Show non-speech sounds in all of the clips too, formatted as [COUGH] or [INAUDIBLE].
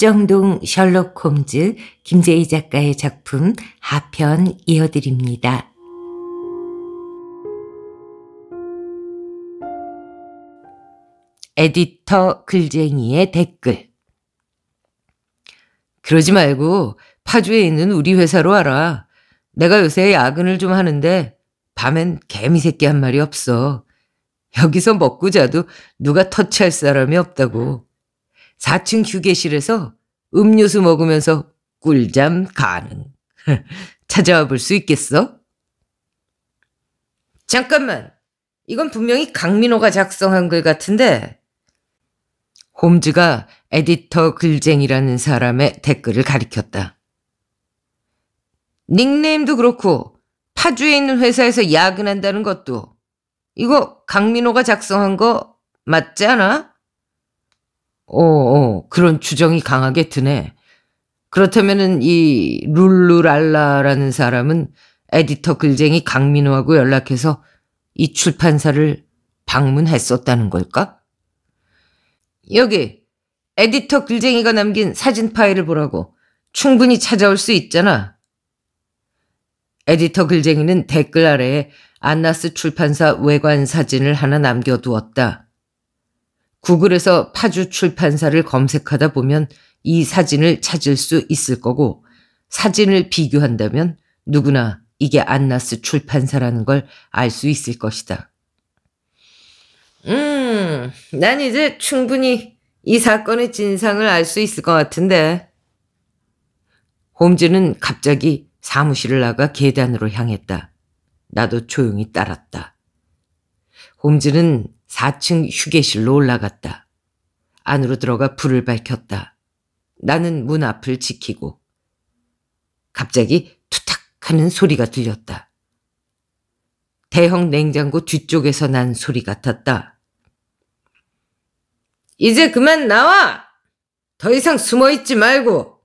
박정동 셜록 홈즈 김재희 작가의 작품 하편 이어드립니다. 에디터 글쟁이의 댓글 그러지 말고 파주에 있는 우리 회사로 와라. 내가 요새 야근을 좀 하는데 밤엔 개미 새끼 한 마리 없어. 여기서 먹고 자도 누가 터치할 사람이 없다고. 4층 휴게실에서 음료수 먹으면서 꿀잠 가능. 찾아와 볼 수 있겠어? 잠깐만. 이건 분명히 강민호가 작성한 글 같은데. 홈즈가 에디터 글쟁이라는 사람의 댓글을 가리켰다. 닉네임도 그렇고 파주에 있는 회사에서 야근한다는 것도 이거 강민호가 작성한 거 맞지 않아? 어, 어, 그런 주정이 강하게 드네. 그렇다면이 룰루랄라라는 사람은 에디터 글쟁이 강민호하고 연락해서 이 출판사를 방문했었다는 걸까? 여기 에디터 글쟁이가 남긴 사진 파일을 보라고 충분히 찾아올 수 있잖아. 에디터 글쟁이는 댓글 아래에 안나스 출판사 외관 사진을 하나 남겨두었다. 구글에서 파주 출판사를 검색하다 보면 이 사진을 찾을 수 있을 거고 사진을 비교한다면 누구나 이게 안나스 출판사라는 걸 알 수 있을 것이다. 음, 난 이제 충분히 이 사건의 진상을 알 수 있을 것 같은데. 홈즈는 갑자기 사무실을 나가 계단으로 향했다. 나도 조용히 따랐다. 홈즈는 4층 휴게실로 올라갔다. 안으로 들어가 불을 밝혔다. 나는 문 앞을 지키고. 갑자기 투탁 하는 소리가 들렸다. 대형 냉장고 뒤쪽에서 난 소리 같았다. 이제 그만 나와! 더 이상 숨어 있지 말고!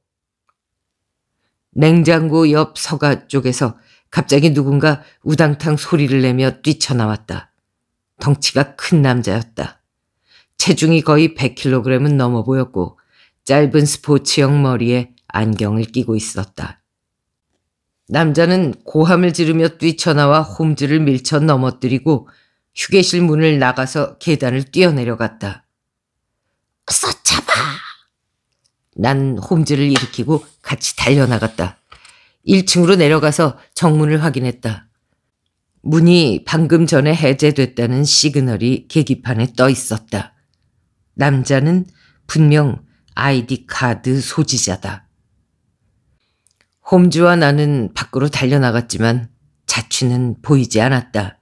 냉장고 옆 서가 쪽에서 갑자기 누군가 우당탕 소리를 내며 뛰쳐나왔다. 덩치가 큰 남자였다. 체중이 거의 100kg은 넘어 보였고 짧은 스포츠형 머리에 안경을 끼고 있었다. 남자는 고함을 지르며 뛰쳐나와 홈즈를 밀쳐 넘어뜨리고 휴게실 문을 나가서 계단을 뛰어내려갔다. 어서 잡아! 난 홈즈를 일으키고 같이 달려나갔다. 1층으로 내려가서 정문을 확인했다. 문이 방금 전에 해제됐다는 시그널이 계기판에 떠 있었다. 남자는 분명 아이디 카드 소지자다. 홈즈와 나는 밖으로 달려나갔지만 자취는 보이지 않았다.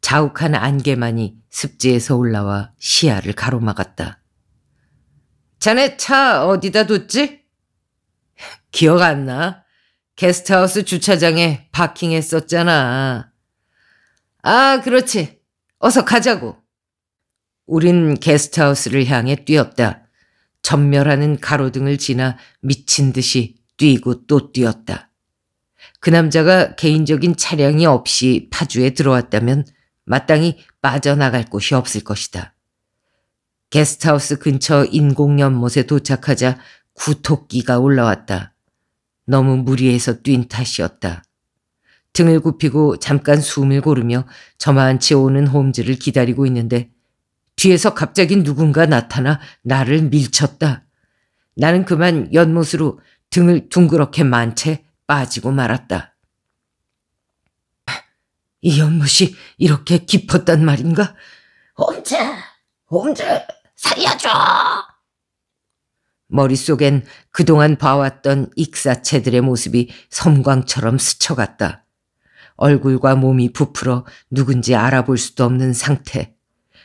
자욱한 안개만이 습지에서 올라와 시야를 가로막았다. 자네 차 어디다 뒀지? 기억 안 나? 게스트하우스 주차장에 파킹했었잖아. 아, 그렇지. 어서 가자고. 우린 게스트하우스를 향해 뛰었다. 전멸하는 가로등을 지나 미친 듯이 뛰고 또 뛰었다. 그 남자가 개인적인 차량이 없이 파주에 들어왔다면 마땅히 빠져나갈 곳이 없을 것이다. 게스트하우스 근처 인공연못에 도착하자 구토끼가 올라왔다. 너무 무리해서 뛴 탓이었다. 등을 굽히고 잠깐 숨을 고르며 저만치 오는 홈즈를 기다리고 있는데 뒤에서 갑자기 누군가 나타나 나를 밀쳤다. 나는 그만 연못으로 등을 둥그렇게 만 채 빠지고 말았다. 이 연못이 이렇게 깊었단 말인가? 홈즈! 홈즈! 살려줘! 머릿속엔 그동안 봐왔던 익사체들의 모습이 섬광처럼 스쳐갔다. 얼굴과 몸이 부풀어 누군지 알아볼 수도 없는 상태.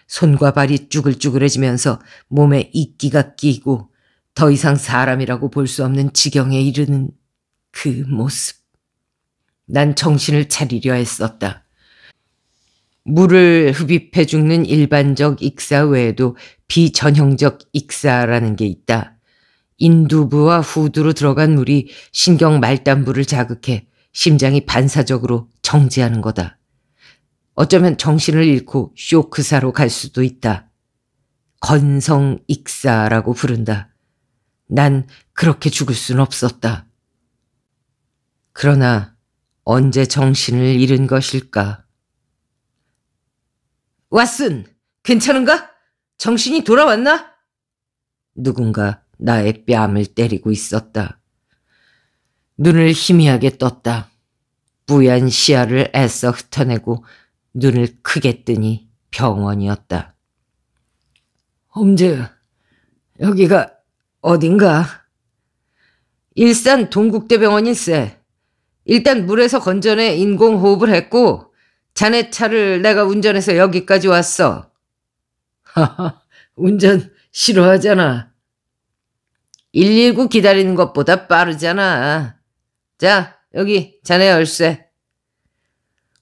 손과 발이 쭈글쭈글해지면서 몸에 이끼가 끼고 더 이상 사람이라고 볼 수 없는 지경에 이르는 그 모습. 난 정신을 차리려 했었다. 물을 흡입해 죽는 일반적 익사 외에도 비전형적 익사라는 게 있다. 인두부와 후두로 들어간 물이 신경 말단부를 자극해 심장이 반사적으로 정지하는 거다. 어쩌면 정신을 잃고 쇼크사로 갈 수도 있다. 건성 익사라고 부른다. 난 그렇게 죽을 순 없었다. 그러나 언제 정신을 잃은 것일까? 왓슨, 괜찮은가? 정신이 돌아왔나? 누군가 나의 뺨을 때리고 있었다. 눈을 희미하게 떴다. 뿌연 시야를 애써 흩어내고 눈을 크게 뜨니 병원이었다. 홈즈, 여기가 어딘가? 일산 동국대병원일세. 일단 물에서 건전내 인공호흡을 했고 자네 차를 내가 운전해서 여기까지 왔어. 하하, 운전 싫어하잖아. 119 기다리는 것보다 빠르잖아. 자, 여기 자네 열쇠.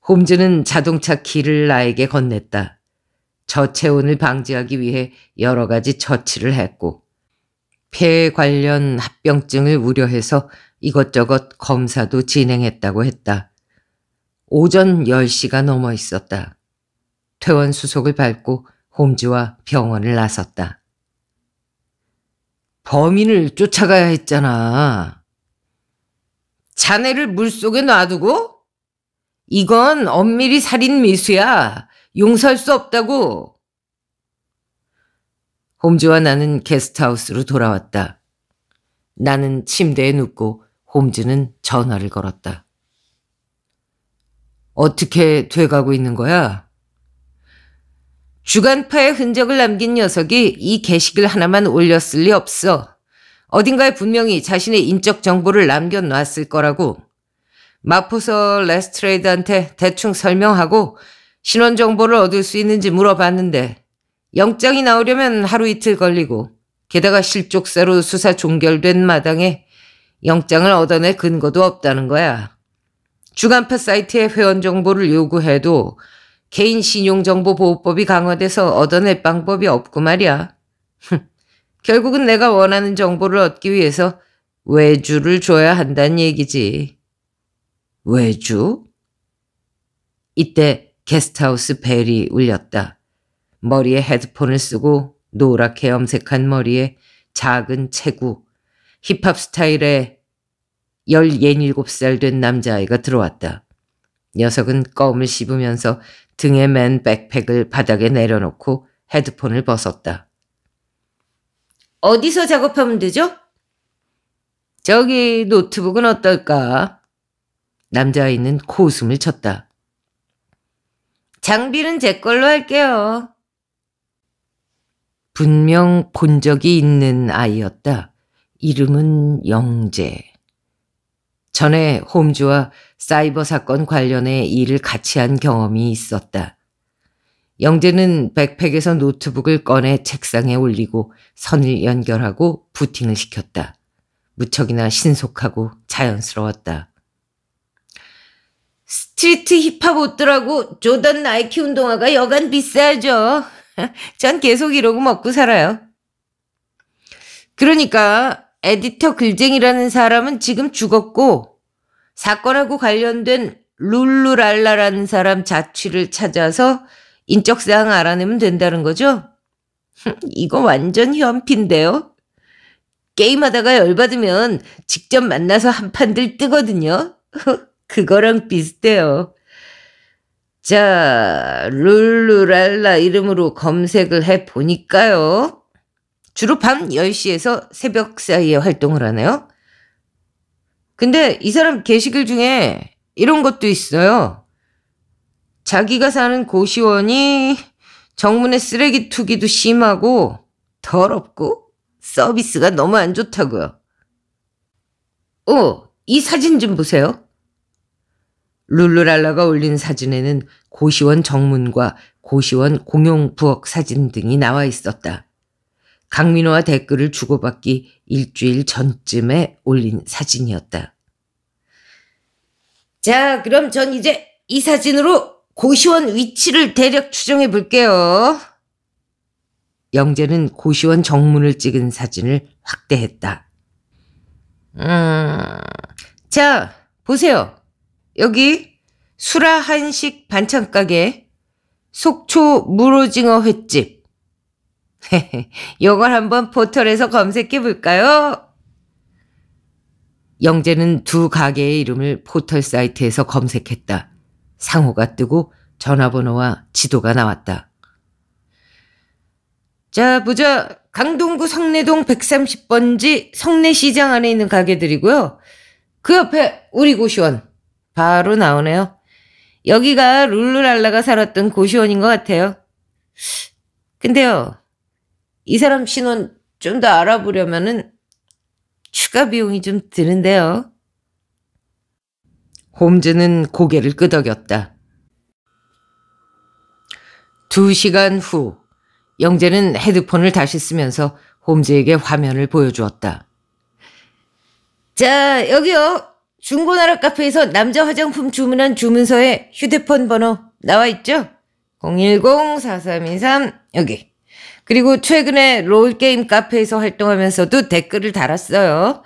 홈즈는 자동차 키를 나에게 건넸다. 저체온을 방지하기 위해 여러 가지 처치를 했고 폐 관련 합병증을 우려해서 이것저것 검사도 진행했다고 했다. 오전 10시가 넘어 있었다. 퇴원 수속을 밟고 홈즈와 병원을 나섰다. 범인을 쫓아가야 했잖아. 자네를 물속에 놔두고? 이건 엄밀히 살인 미수야. 용서할 수 없다고. 홈즈와 나는 게스트하우스로 돌아왔다. 나는 침대에 눕고 홈즈는 전화를 걸었다. 어떻게 돼가고 있는 거야? 주간파의 흔적을 남긴 녀석이 이 게시글 하나만 올렸을 리 없어. 어딘가에 분명히 자신의 인적 정보를 남겨놨을 거라고 마포서 레스트레이드한테 대충 설명하고 신원 정보를 얻을 수 있는지 물어봤는데 영장이 나오려면 하루 이틀 걸리고 게다가 실족사로 수사 종결된 마당에 영장을 얻어낼 근거도 없다는 거야. 주간파 사이트에 회원 정보를 요구해도 개인 신용정보보호법이 강화돼서 얻어낼 방법이 없고 말이야. 흥. [LAUGHS] 결국은 내가 원하는 정보를 얻기 위해서 외주를 줘야 한다는 얘기지. 외주? 이때 게스트하우스 벨이 울렸다. 머리에 헤드폰을 쓰고 노랗게 염색한 머리에 작은 체구, 힙합 스타일의 17살 된 남자아이가 들어왔다. 녀석은 껌을 씹으면서 등에 맨 백팩을 바닥에 내려놓고 헤드폰을 벗었다. 어디서 작업하면 되죠? 저기 노트북은 어떨까? 남자아이는 코웃음을 쳤다. 장비는 제 걸로 할게요. 분명 본 적이 있는 아이였다. 이름은 영재. 전에 홈즈와 사이버 사건 관련해 일을 같이 한 경험이 있었다. 영재는 백팩에서 노트북을 꺼내 책상에 올리고 선을 연결하고 부팅을 시켰다. 무척이나 신속하고 자연스러웠다. 스트리트 힙합 옷들하고 조던 나이키 운동화가 여간 비싸죠. [LAUGHS] 전 계속 이러고 먹고 살아요. 그러니까 에디터 글쟁이라는 사람은 지금 죽었고 사건하고 관련된 룰루랄라라는 사람 자취를 찾아서 인적 사항 알아내면 된다는 거죠? 이거 완전 현피인데요. 게임하다가 열받으면 직접 만나서 한판들 뜨거든요. [LAUGHS] 그거랑 비슷해요. 자, 룰루랄라 이름으로 검색을 해보니까요. 주로 밤 10시에서 새벽 사이에 활동을 하네요. 근데 이 사람 게시글 중에 이런 것도 있어요. 자기가 사는 고시원이 정문에 쓰레기 투기도 심하고 더럽고 서비스가 너무 안 좋다고요. 어, 이 사진 좀 보세요. 룰루랄라가 올린 사진에는 고시원 정문과 고시원 공용부엌 사진 등이 나와 있었다. 강민호와 댓글을 주고받기 일주일 전쯤에 올린 사진이었다. 자, 그럼 전 이제 이 사진으로 고시원 위치를 대략 추정해 볼게요. 영재는 고시원 정문을 찍은 사진을 확대했다. 음, 자, 보세요. 여기 수라 한식 반찬 가게, 속초 물오징어 횟집. 이걸 [LAUGHS] 한번 포털에서 검색해 볼까요? 영재는 두 가게의 이름을 포털 사이트에서 검색했다. 상호가 뜨고 전화번호와 지도가 나왔다. 자, 보자. 강동구 성내동 130번지 성내시장 안에 있는 가게들이고요. 그 옆에 우리 고시원. 바로 나오네요. 여기가 룰루랄라가 살았던 고시원인 것 같아요. 근데요, 이 사람 신원 좀 더 알아보려면은 추가 비용이 좀 드는데요. 홈즈는 고개를 끄덕였다. 두 시간 후 영재는 헤드폰을 다시 쓰면서 홈즈에게 화면을 보여주었다. 자 여기요. 중고나라 카페에서 남자 화장품 주문한 주문서에 휴대폰 번호 나와 있죠? 010-4323 여기. 그리고 최근에 롤게임 카페에서 활동하면서도 댓글을 달았어요.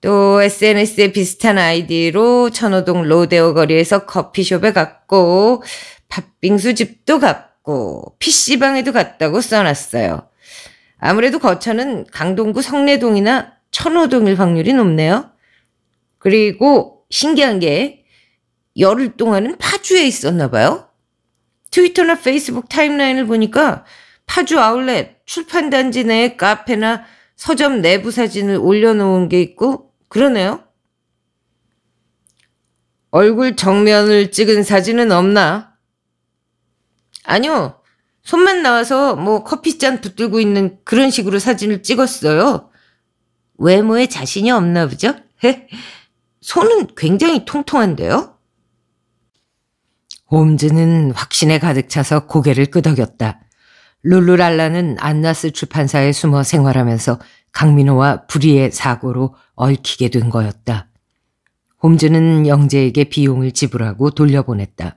또 SNS에 비슷한 아이디로 천호동 로데오 거리에서 커피숍에 갔고 밥빙수 집도 갔고 PC방에도 갔다고 써놨어요. 아무래도 거처는 강동구 성내동이나 천호동일 확률이 높네요. 그리고 신기한 게 열흘 동안은 파주에 있었나 봐요. 트위터나 페이스북 타임라인을 보니까 파주 아울렛 출판단지 내 카페나 서점 내부 사진을 올려놓은 게 있고 그러네요. 얼굴 정면을 찍은 사진은 없나? 아니요. 손만 나와서 뭐 커피잔 붙들고 있는 그런 식으로 사진을 찍었어요. 외모에 자신이 없나 보죠? 손은 굉장히 통통한데요? 홈즈는 확신에 가득 차서 고개를 끄덕였다. 룰루랄라는 안나스 출판사에 숨어 생활하면서 강민호와 불의의 사고로 얽히게 된 거였다. 홈즈는 영재에게 비용을 지불하고 돌려보냈다.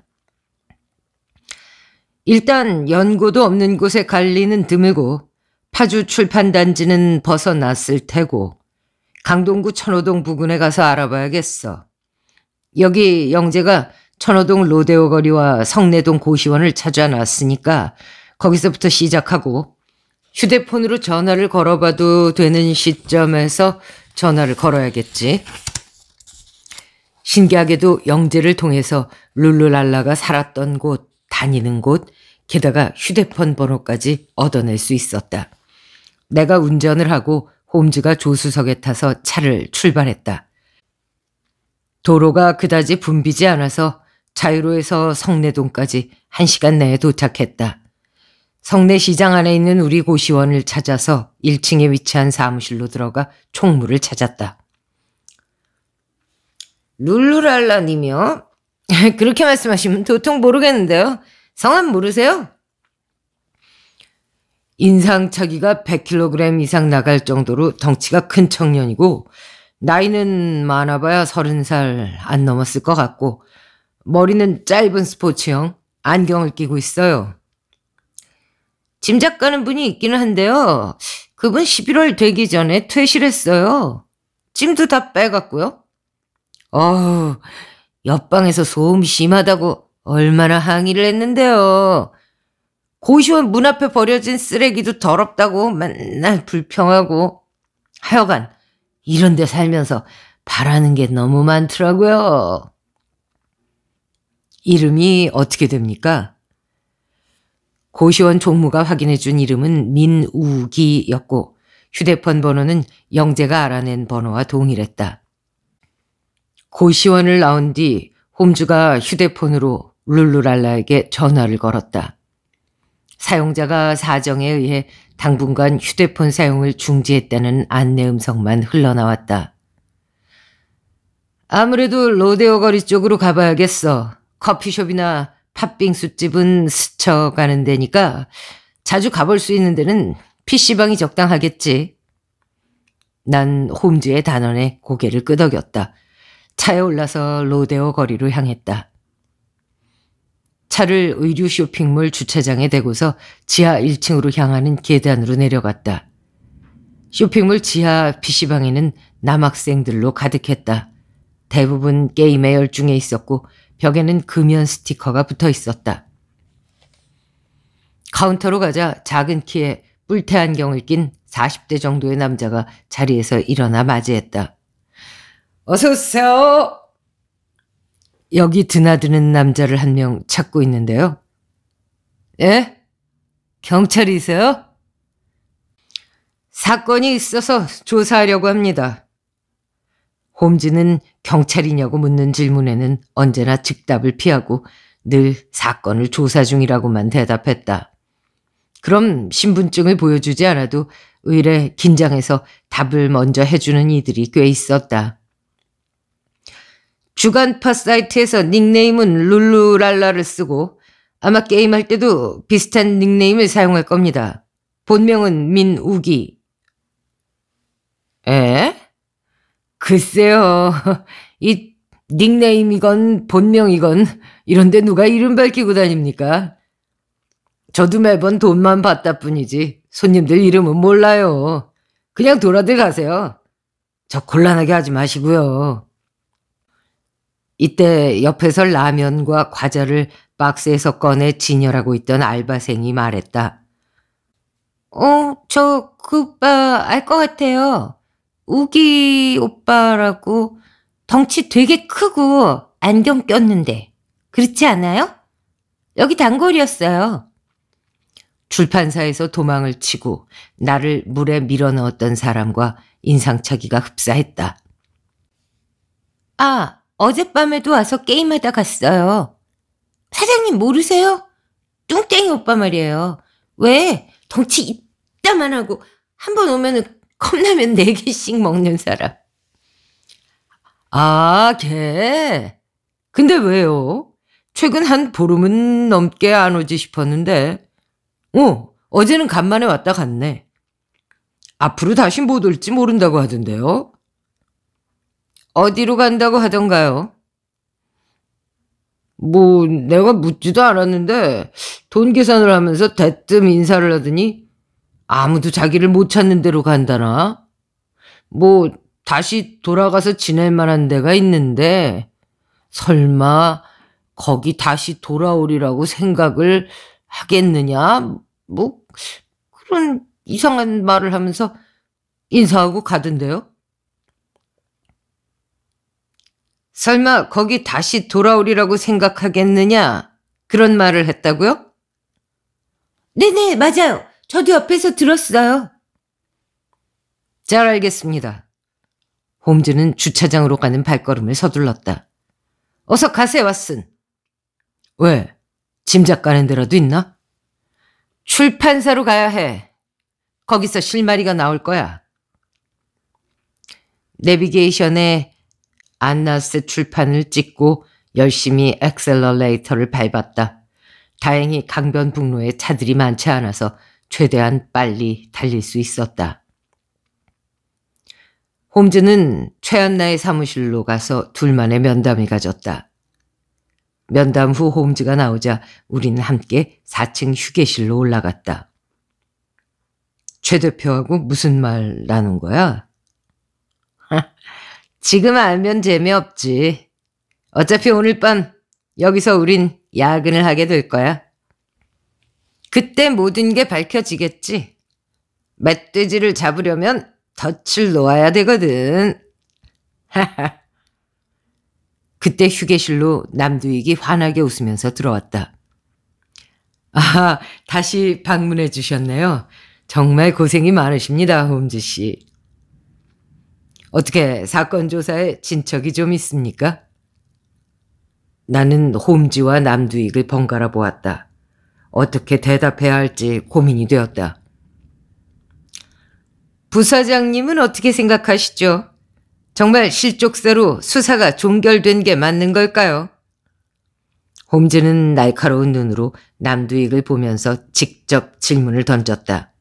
일단 연고도 없는 곳에 갈 리는 드물고 파주 출판단지는 벗어났을 테고 강동구 천호동 부근에 가서 알아봐야겠어. 여기 영재가 천호동 로데오 거리와 성내동 고시원을 찾아놨으니까 거기서부터 시작하고 휴대폰으로 전화를 걸어봐도 되는 시점에서 전화를 걸어야겠지. 신기하게도 영재를 통해서 룰루랄라가 살았던 곳, 다니는 곳, 게다가 휴대폰 번호까지 얻어낼 수 있었다. 내가 운전을 하고 홈즈가 조수석에 타서 차를 출발했다. 도로가 그다지 붐비지 않아서 자유로에서 성내동까지 한시간 내에 도착했다. 성내시장 안에 있는 우리 고시원을 찾아서 1층에 위치한 사무실로 들어가 총무를 찾았다. 룰루랄라님이요? [LAUGHS] 그렇게 말씀하시면 도통 모르겠는데요. 성함 모르세요? 인상차기가 100kg 이상 나갈 정도로 덩치가 큰 청년이고 나이는 많아봐야 30살 안 넘었을 것 같고 머리는 짧은 스포츠형 안경을 끼고 있어요. 짐작 가는 분이 있기는 한데요. 그분 11월 되기 전에 퇴실 했어요. 찜도 다 빼갔고요. 어우, 옆방에서 소음 심하다고 얼마나 항의를 했는데요. 고시원 문 앞에 버려진 쓰레기도 더럽다고 맨날 불평하고 하여간 이런 데 살면서 바라는 게 너무 많더라고요. 이름이 어떻게 됩니까? 고시원 총무가 확인해 준 이름은 민우기였고 휴대폰 번호는 영재가 알아낸 번호와 동일했다. 고시원을 나온 뒤홈즈가 휴대폰으로 룰루랄라에게 전화를 걸었다. 사용자가 사정에 의해 당분간 휴대폰 사용을 중지했다는 안내 음성만 흘러나왔다. 아무래도 로데오 거리 쪽으로 가봐야겠어. 커피숍이나 팥빙수집은 스쳐가는 데니까 자주 가볼 수 있는 데는 PC방이 적당하겠지. 난 홈즈의 단원에 고개를 끄덕였다. 차에 올라서 로데오 거리로 향했다. 차를 의류 쇼핑몰 주차장에 대고서 지하 1층으로 향하는 계단으로 내려갔다. 쇼핑몰 지하 PC방에는 남학생들로 가득했다. 대부분 게임에 열중해 있었고 벽에는 금연 스티커가 붙어 있었다. 카운터로 가자 작은 키에 뿔테 안경을 낀 40대 정도의 남자가 자리에서 일어나 맞이했다. 어서 오세요. 여기 드나드는 남자를 한 명 찾고 있는데요. 예? 경찰이세요? 사건이 있어서 조사하려고 합니다. 홈즈는 경찰이냐고 묻는 질문에는 언제나 즉답을 피하고 늘 사건을 조사 중이라고만 대답했다. 그럼 신분증을 보여주지 않아도 의뢰 긴장해서 답을 먼저 해주는 이들이 꽤 있었다. 주간파 사이트에서 닉네임은 룰루랄라를 쓰고 아마 게임할 때도 비슷한 닉네임을 사용할 겁니다. 본명은 민우기. 에? 글쎄요. [LAUGHS] 이 닉네임이건 본명이건 이런데 누가 이름 밝히고 다닙니까? 저도 매번 돈만 받다 뿐이지 손님들 이름은 몰라요. 그냥 돌아들 가세요. 저 곤란하게 하지 마시고요. 이때 옆에서 라면과 과자를 박스에서 꺼내 진열하고 있던 알바생이 말했다. 어, 저그 오빠 알 것 같아요. 우기 오빠라고 덩치 되게 크고 안경 꼈는데 그렇지 않아요? 여기 단골이었어요. 출판사에서 도망을 치고 나를 물에 밀어넣었던 사람과 인상착의가 흡사했다. 아, 어젯밤에도 와서 게임하다 갔어요. 사장님 모르세요? 뚱땡이 오빠 말이에요. 왜 덩치 이따만 하고 한번 오면은 컵라면 4개씩 먹는 사람. 아, 걔. 근데 왜요? 최근 한 보름은 넘게 안 오지 싶었는데. 어, 어제는 간만에 왔다 갔네. 앞으로 다시 못 올지 모른다고 하던데요. 어디로 간다고 하던가요? 뭐, 내가 묻지도 않았는데, 돈 계산을 하면서 대뜸 인사를 하더니, 아무도 자기를 못 찾는 데로 간다나? 뭐, 다시 돌아가서 지낼 만한 데가 있는데, 설마, 거기 다시 돌아오리라고 생각을 하겠느냐? 뭐, 그런 이상한 말을 하면서 인사하고 가던데요? 설마 거기 다시 돌아오리라고 생각하겠느냐? 그런 말을 했다고요? 네네, 맞아요. 저도 옆에서 들었어요. 잘 알겠습니다. 홈즈는 주차장으로 가는 발걸음을 서둘렀다. 어서 가세요, 왓슨. 왜? 짐작 가는 데라도 있나? 출판사로 가야 해. 거기서 실마리가 나올 거야. 내비게이션에 안나스 출판을 찍고 열심히 엑셀러레이터를 밟았다. 다행히 강변북로에 차들이 많지 않아서 최대한 빨리 달릴 수 있었다. 홈즈는 최한나의 사무실로 가서 둘만의 면담이 가졌다. 면담 후 홈즈가 나오자 우리는 함께 4층 휴게실로 올라갔다. 최 대표하고 무슨 말 나눈 거야? [LAUGHS] 지금 알면 재미없지. 어차피 오늘 밤 여기서 우린 야근을 하게 될 거야. 그때 모든 게 밝혀지겠지. 멧돼지를 잡으려면 덫을 놓아야 되거든. 하하. [LAUGHS] 그때 휴게실로 남두익이 환하게 웃으면서 들어왔다. 아, 다시 방문해 주셨네요. 정말 고생이 많으십니다, 홈즈 씨. 어떻게 사건 조사에 진척이 좀 있습니까? 나는 홈즈와 남두익을 번갈아 보았다. 어떻게 대답해야 할지 고민이 되었다. 부사장님은 어떻게 생각하시죠? 정말 실족세로 수사가 종결된 게 맞는 걸까요? 홈즈는 날카로운 눈으로 남두익을 보면서 직접 질문을 던졌다.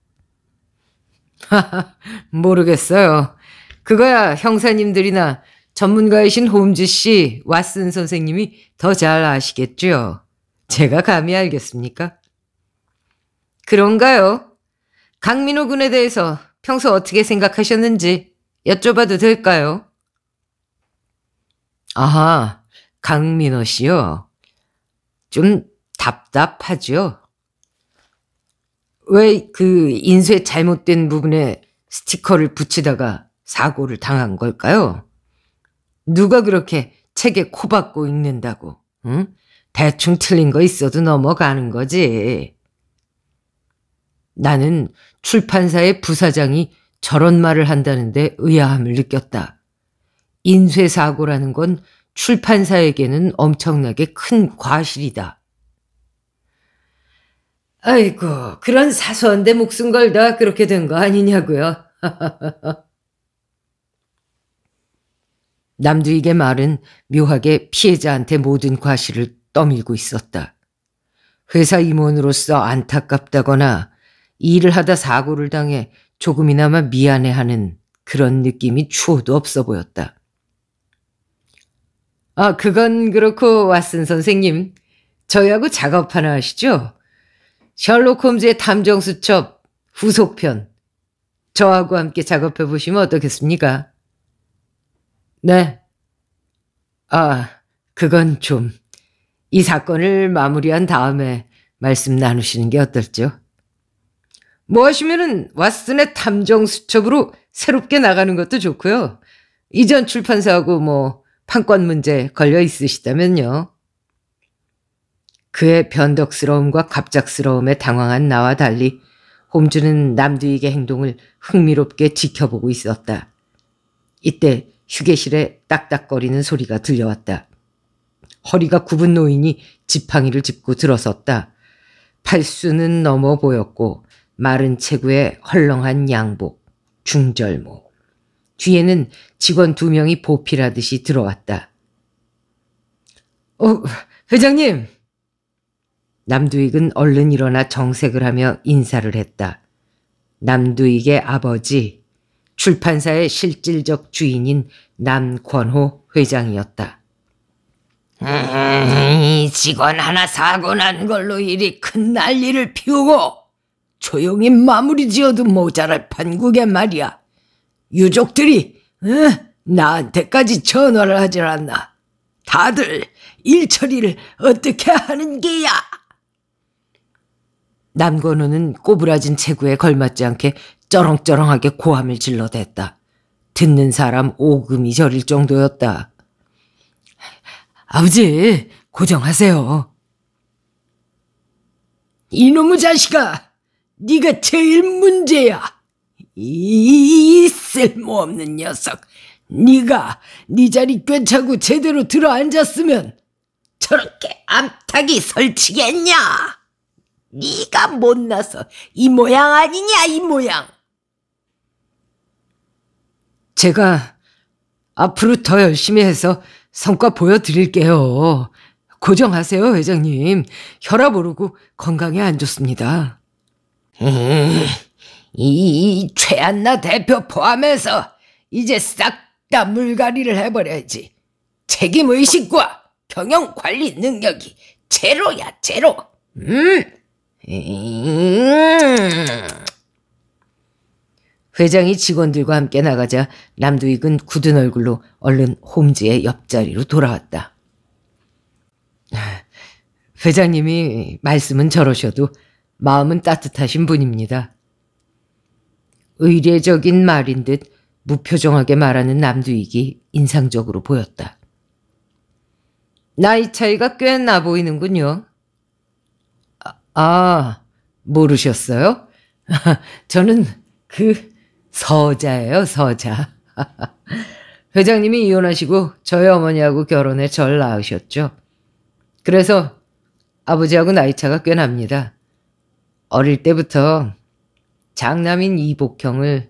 하하, [LAUGHS] 모르겠어요. 그거야 형사님들이나 전문가이신 홈즈 씨, 왓슨 선생님이 더 잘 아시겠죠. 제가 감히 알겠습니까? 그런가요? 강민호 군에 대해서 평소 어떻게 생각하셨는지 여쭤봐도 될까요? 아, 하 강민호 씨요. 좀 답답하죠? 왜 그 인쇄 잘못된 부분에 스티커를 붙이다가 사고를 당한 걸까요? 누가 그렇게 책에 코박고 읽는다고, 응? 대충 틀린 거 있어도 넘어가는 거지. 나는 출판사의 부사장이 저런 말을 한다는데 의아함을 느꼈다. 인쇄사고라는 건 출판사에게는 엄청나게 큰 과실이다. 아이고, 그런 사소한데 목숨 걸다 그렇게 된 거 아니냐고요. [LAUGHS] 남두익의 말은 묘하게 피해자한테 모든 과실을 떠밀고 있었다. 회사 임원으로서 안타깝다거나 일을 하다 사고를 당해 조금이나마 미안해하는 그런 느낌이 추호도 없어 보였다. 아, 그건 그렇고 왓슨 선생님. 저희하고 작업 하나 하시죠? 셜록 홈즈의 탐정수첩 후속편. 저하고 함께 작업해 보시면 어떻겠습니까? 네. 아, 그건 좀. 이 사건을 마무리한 다음에 말씀 나누시는 게어떨지요 뭐 하시면은 왓슨의 탐정 수첩으로 새롭게 나가는 것도 좋고요. 이전 출판사하고 뭐 판권 문제 걸려 있으시다면요. 그의 변덕스러움과 갑작스러움에 당황한 나와 달리 홈즈는 남두익의 행동을 흥미롭게 지켜보고 있었다. 이때 휴게실에 딱딱거리는 소리가 들려왔다. 허리가 굽은 노인이 지팡이를 짚고 들어섰다. 팔수는 넘어 보였고 마른 체구에 헐렁한 양복, 중절모. 뒤에는 직원 두 명이 보필하듯이 들어왔다. 어, 회장님! 남두익은 얼른 일어나 정색을 하며 인사를 했다. 남두익의 아버지, 출판사의 실질적 주인인 남권호 회장이었다. 음, 직원 하나 사고 난 걸로 일이 큰 난리를 피우고 조용히 마무리 지어도 모자랄 판국에 말이야. 유족들이 응? 나한테까지 전화를 하질 않나. 다들 일처리를 어떻게 하는 게야? 남건우는 꼬부라진 체구에 걸맞지 않게 쩌렁쩌렁하게 고함을 질러댔다. 듣는 사람 오금이 저릴 정도였다. 아버지, 고정하세요. 이놈의 자식아! 네가 제일 문제야. 이, 쓸모없는 녀석. 네가 네 자리 꿰차고 제대로 들어앉았으면 저렇게 암탉이 설치겠냐? 네가 못나서 이 모양 아니냐 이 모양. 제가 앞으로 더 열심히 해서 성과 보여드릴게요. 고정하세요 회장님. 혈압 오르고 건강에 안 좋습니다. 음, 이 최한나 대표 포함해서 이제 싹 다 물갈이를 해버려야지. 책임의식과 경영관리 능력이 제로야 제로. 음. 음. 회장이 직원들과 함께 나가자 남두익은 굳은 얼굴로 얼른 홈즈의 옆자리로 돌아왔다. 회장님이 말씀은 저러셔도 마음은 따뜻하신 분입니다. 의례적인 말인 듯 무표정하게 말하는 남두익이 인상적으로 보였다. 나이 차이가 꽤 나 보이는군요. 아, 아 모르셨어요? [LAUGHS] 저는 그 서자예요, 서자. [LAUGHS] 회장님이 이혼하시고 저희 어머니하고 결혼해 절 낳으셨죠. 그래서 아버지하고 나이 차가 꽤 납니다. 어릴 때부터 장남인 이복형을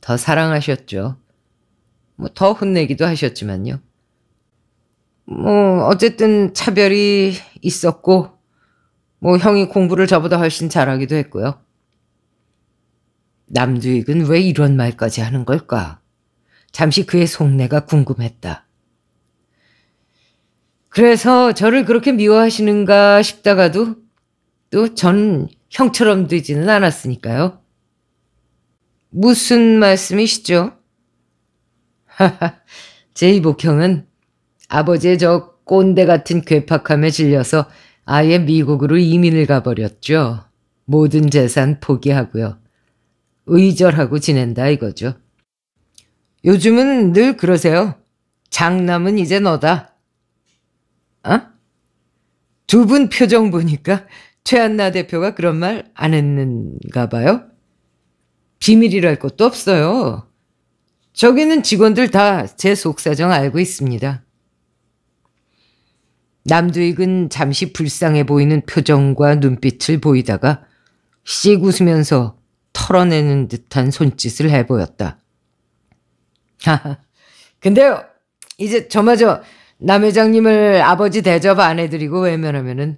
더 사랑하셨죠. 뭐더 혼내기도 하셨지만요. 뭐 어쨌든 차별이 있었고 뭐 형이 공부를 저보다 훨씬 잘하기도 했고요. 남두익은 왜 이런 말까지 하는 걸까? 잠시 그의 속내가 궁금했다. 그래서 저를 그렇게 미워하시는가 싶다가도 또전 형처럼 되지는 않았으니까요. 무슨 말씀이시죠? 하하, [LAUGHS] 제이복형은 아버지의 저 꼰대 같은 괴팍함에 질려서 아예 미국으로 이민을 가버렸죠. 모든 재산 포기하고요. 의절하고 지낸다 이거죠. 요즘은 늘 그러세요. 장남은 이제 너다. 어? 두 분 표정 보니까 최한나 대표가 그런 말 안 했는가 봐요? 비밀이랄 것도 없어요. 저기는 직원들 다 제 속사정 알고 있습니다. 남두익은 잠시 불쌍해 보이는 표정과 눈빛을 보이다가 씩 웃으면서 털어내는 듯한 손짓을 해보였다. 하하. 근데요, 이제 저마저 남 회장님을 아버지 대접 안 해드리고 외면하면은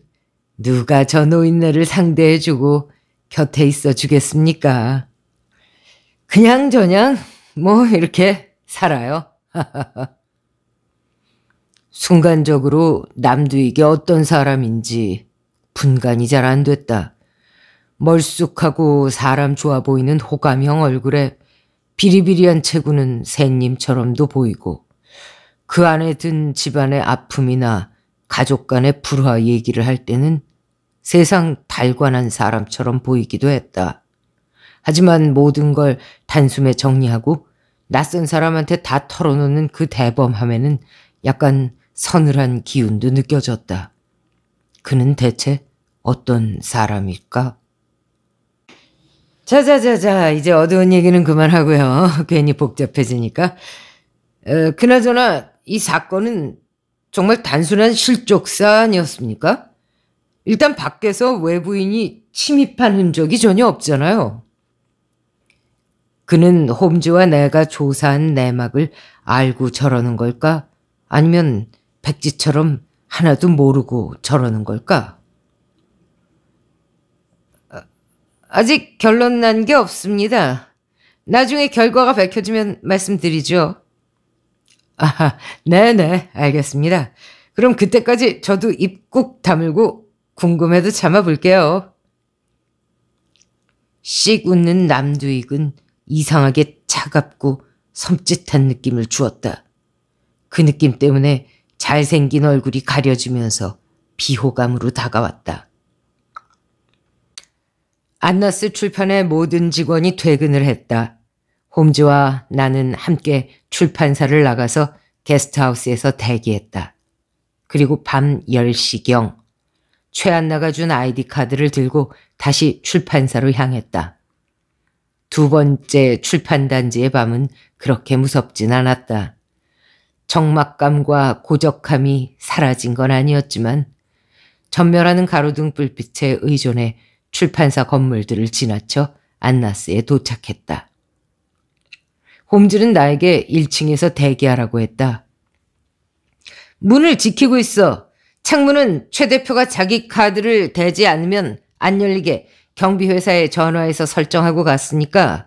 누가 저 노인네를 상대해주고 곁에 있어 주겠습니까? 그냥 저냥 뭐 이렇게 살아요. [LAUGHS] 순간적으로 남두익이 어떤 사람인지 분간이 잘 안 됐다. 멀쑥하고 사람 좋아 보이는 호감형 얼굴에 비리비리한 체구는 샌님처럼도 보이고 그 안에 든 집안의 아픔이나 가족 간의 불화 얘기를 할 때는 세상 달관한 사람처럼 보이기도 했다. 하지만 모든 걸 단숨에 정리하고 낯선 사람한테 다 털어놓는 그 대범함에는 약간 서늘한 기운도 느껴졌다. 그는 대체 어떤 사람일까? 자자자자 이제 어두운 얘기는 그만하고요. [LAUGHS] 괜히 복잡해지니까. 에, 어, 그나저나 이 사건은 정말 단순한 실족 사안이었습니까? 일단 밖에서 외부인이 침입한 흔적이 전혀 없잖아요. 그는 홈즈와 내가 조사한 내막을 알고 저러는 걸까? 아니면 백지처럼 하나도 모르고 저러는 걸까? 아, 아직 결론 난 게 없습니다. 나중에 결과가 밝혀지면 말씀드리죠. 아, 하 네네, 알겠습니다. 그럼 그때까지 저도 입국 다물고 궁금해도 참아볼게요. 씩 웃는 남두익은 이상하게 차갑고 섬찟한 느낌을 주었다. 그 느낌 때문에 잘생긴 얼굴이 가려지면서 비호감으로 다가왔다. 안나스 출판의 모든 직원이 퇴근을 했다. 홈즈와 나는 함께 출판사를 나가서 게스트하우스에서 대기했다. 그리고 밤 10시경 최한나가 준 아이디 카드를 들고 다시 출판사로 향했다. 두 번째 출판단지의 밤은 그렇게 무섭진 않았다. 적막감과 고적함이 사라진 건 아니었지만 전멸하는 가로등 불빛에 의존해 출판사 건물들을 지나쳐 안나스에 도착했다. 홈즈는 나에게 1층에서 대기하라고 했다. 문을 지키고 있어. 창문은 최 대표가 자기 카드를 대지 않으면 안 열리게 경비회사에 전화해서 설정하고 갔으니까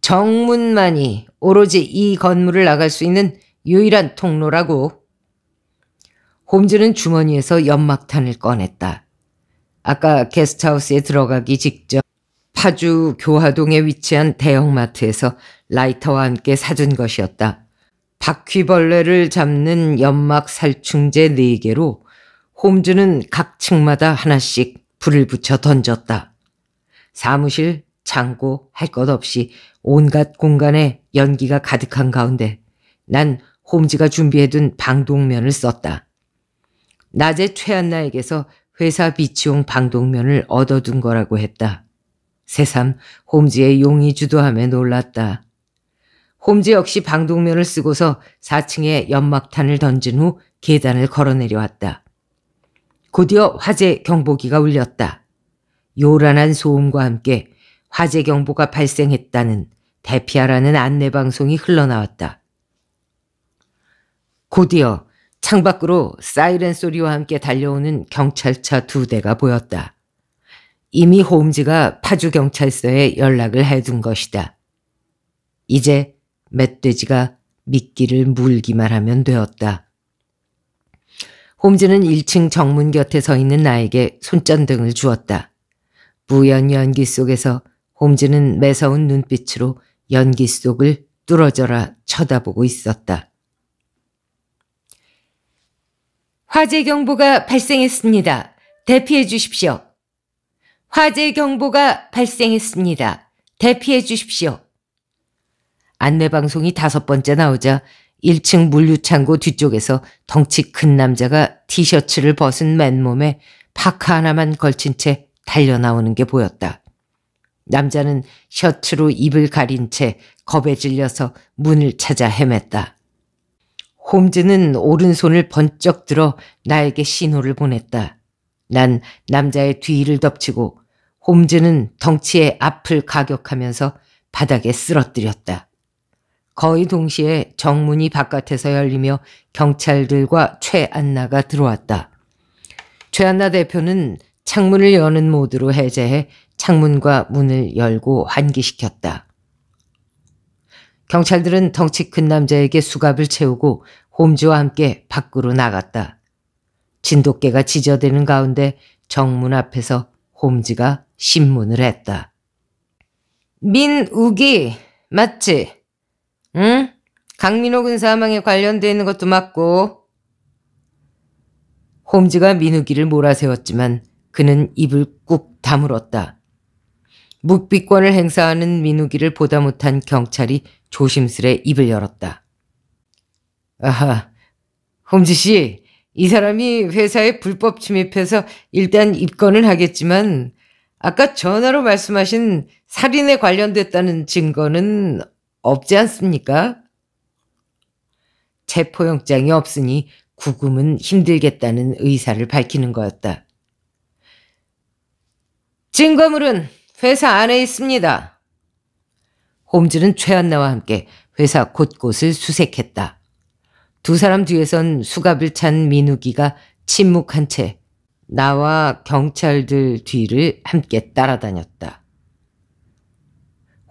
정문만이 오로지 이 건물을 나갈 수 있는 유일한 통로라고. 홈즈는 주머니에서 연막탄을 꺼냈다. 아까 게스트하우스에 들어가기 직전 파주 교화동에 위치한 대형마트에서 라이터와 함께 사준 것이었다. 바퀴벌레를 잡는 연막 살충제 4개로 홈즈는 각 층마다 하나씩 불을 붙여 던졌다. 사무실, 창고 할 것 없이 온갖 공간에 연기가 가득한 가운데 난 홈즈가 준비해둔 방독면을 썼다. 낮에 최한나에게서 회사 비치용 방독면을 얻어둔 거라고 했다. 새삼 홈즈의 용의 주도함에 놀랐다. 홈즈 역시 방독면을 쓰고서 4층에 연막탄을 던진 후 계단을 걸어내려왔다. 곧이어 화재 경보기가 울렸다. 요란한 소음과 함께 화재 경보가 발생했다는 대피하라는 안내 방송이 흘러나왔다. 곧이어 창밖으로 사이렌 소리와 함께 달려오는 경찰차 두 대가 보였다. 이미 호음지가 파주 경찰서에 연락을 해둔 것이다. 이제 멧돼지가 미끼를 물기만 하면 되었다. 홈즈는 1층 정문 곁에 서 있는 나에게 손전등을 주었다. 무연 연기 속에서 홈즈는 매서운 눈빛으로 연기 속을 뚫어져라 쳐다보고 있었다. 화재 경보가 발생했습니다. 대피해 주십시오. 화재 경보가 발생했습니다. 대피해 주십시오. 안내방송이 다섯 번째 나오자 1층 물류창고 뒤쪽에서 덩치 큰 남자가 티셔츠를 벗은 맨몸에 파카 하나만 걸친 채 달려나오는 게 보였다. 남자는 셔츠로 입을 가린 채 겁에 질려서 문을 찾아 헤맸다. 홈즈는 오른손을 번쩍 들어 나에게 신호를 보냈다. 난 남자의 뒤를 덮치고 홈즈는 덩치에 앞을 가격하면서 바닥에 쓰러뜨렸다. 거의 동시에 정문이 바깥에서 열리며 경찰들과 최안나가 들어왔다. 최안나 대표는 창문을 여는 모드로 해제해 창문과 문을 열고 환기시켰다. 경찰들은 덩치 큰 남자에게 수갑을 채우고 홈즈와 함께 밖으로 나갔다. 진돗개가 지저대는 가운데 정문 앞에서 홈즈가 신문을 했다. 민우기 맞지? 응? 강민호군 사망에 관련돼 있는 것도 맞고. 홈즈가 민우기를 몰아세웠지만 그는 입을 꾹 다물었다. 묵비권을 행사하는 민우기를 보다 못한 경찰이 조심스레 입을 열었다. 아하, 홈즈 씨, 이 사람이 회사에 불법 침입해서 일단 입건을 하겠지만 아까 전화로 말씀하신 살인에 관련됐다는 증거는 없지 않습니까? 체포영장이 없으니 구금은 힘들겠다는 의사를 밝히는 거였다. 증거물은 회사 안에 있습니다. 홈즈는 최한나와 함께 회사 곳곳을 수색했다. 두 사람 뒤에선 수갑을 찬 민우기가 침묵한 채 나와 경찰들 뒤를 함께 따라다녔다.